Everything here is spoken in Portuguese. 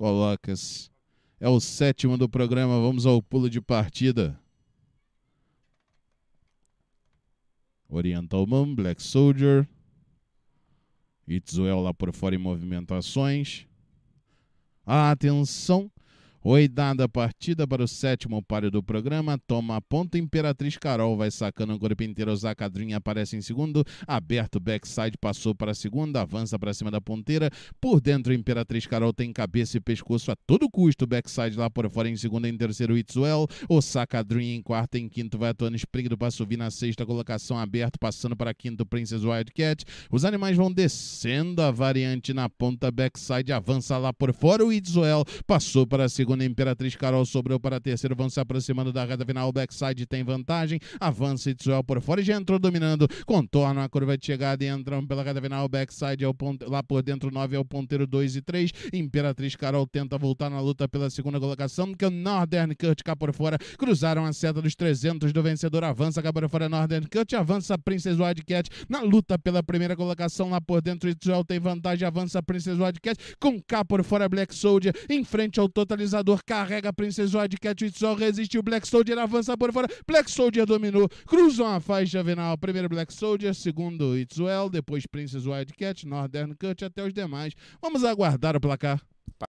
Coloca-se. É o sétimo do programa, vamos ao pulo de partida. Oriental Mum, Black Soldier. Itzuel lá por fora em movimentações. Atenção, Oitava partida para o sétimo páreo do programa. Toma a ponta. Imperatriz Carol vai sacando o corpo inteiro. Zacadrinha aparece em segundo. Aberto backside passou para a segunda. Avança para cima da ponteira. Por dentro, Imperatriz Carol tem cabeça e pescoço a todo custo. Backside lá por fora em segunda. Em terceiro, Itzuel. O Zacadrinha em quarto Em quinto, vai atuando Spring do subir na sexta colocação. Aberto passando para quinto, Princess Wildcat. Os animais vão descendo a variante na ponta. Backside avança lá por fora. O Itzuel passou para a segunda segunda Imperatriz Carol sobrou para terceiro, vão se aproximando da reta final, o backside tem vantagem, avança Itzuel por fora e já entrou dominando, contorna a curva de chegada e entram pela reta final, o backside é o ponte... lá por dentro, 9 é o ponteiro 2 e 3, Imperatriz Carol tenta voltar na luta pela segunda colocação, que o Northern Kurt cá por fora, cruzaram a seta dos 300 do vencedor, avança cá por fora Northern Kurt, avança Princess Wildcat na luta pela primeira colocação, lá por dentro Itzuel tem vantagem, avança Princess Wildcat com cá por fora Black Soldier, em frente ao totalizador Pensador carrega a Princess Joy de Catwit Sol, o Black Soldier avança por fora. Black Soldier dominou. Cruzam a faixa venal. Primeiro Black Soldier, segundo It's Well, depois Princess Wildcat, Northern Cut até os demais. Vamos aguardar o placar.